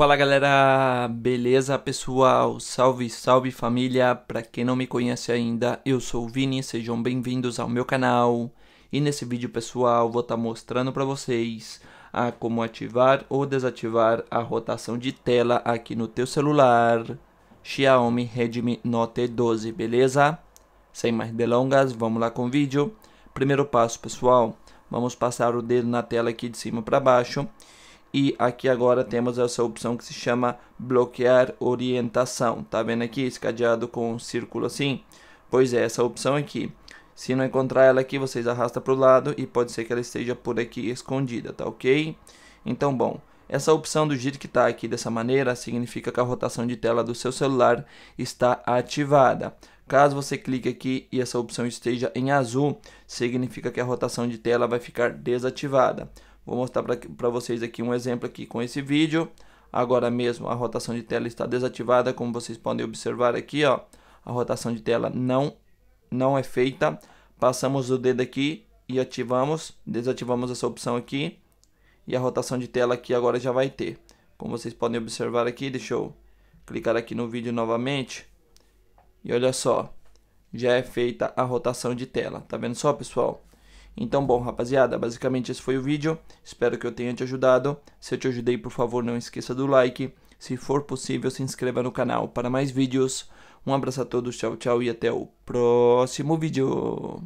Fala galera, beleza pessoal? Salve, salve família! Para quem não me conhece ainda, eu sou o Vini, sejam bem-vindos ao meu canal. E nesse vídeo pessoal, vou estar tá mostrando para vocês a como ativar ou desativar a rotação de tela aqui no teu celular Xiaomi Redmi Note 12, beleza? Sem mais delongas, vamos lá com o vídeo. Primeiro passo pessoal, vamos passar o dedo na tela aqui de cima para baixo e aqui agora temos essa opção que se chama bloquear orientação. Tá vendo aqui esse cadeado com um círculo assim? Pois é, essa opção aqui. Se não encontrar ela aqui, vocês arrastam para o lado e pode ser que ela esteja por aqui escondida, tá ok? Então, bom, essa opção do jeito que está aqui dessa maneira significa que a rotação de tela do seu celular está ativada. Caso você clique aqui e essa opção esteja em azul, significa que a rotação de tela vai ficar desativada. Vou mostrar para vocês aqui um exemplo aqui com esse vídeo. Agora mesmo a rotação de tela está desativada, como vocês podem observar aqui, ó. A rotação de tela não, não é feita. Passamos o dedo aqui e ativamos, desativamos essa opção aqui. E a rotação de tela aqui agora já vai ter. Como vocês podem observar aqui, deixa eu clicar aqui no vídeo novamente. E olha só, já é feita a rotação de tela. Tá vendo só, pessoal? Então, bom, rapaziada, basicamente esse foi o vídeo. Espero que eu tenha te ajudado. Se eu te ajudei, por favor, não esqueça do like. Se for possível, se inscreva no canal para mais vídeos. Um abraço a todos, tchau, tchau e até o próximo vídeo.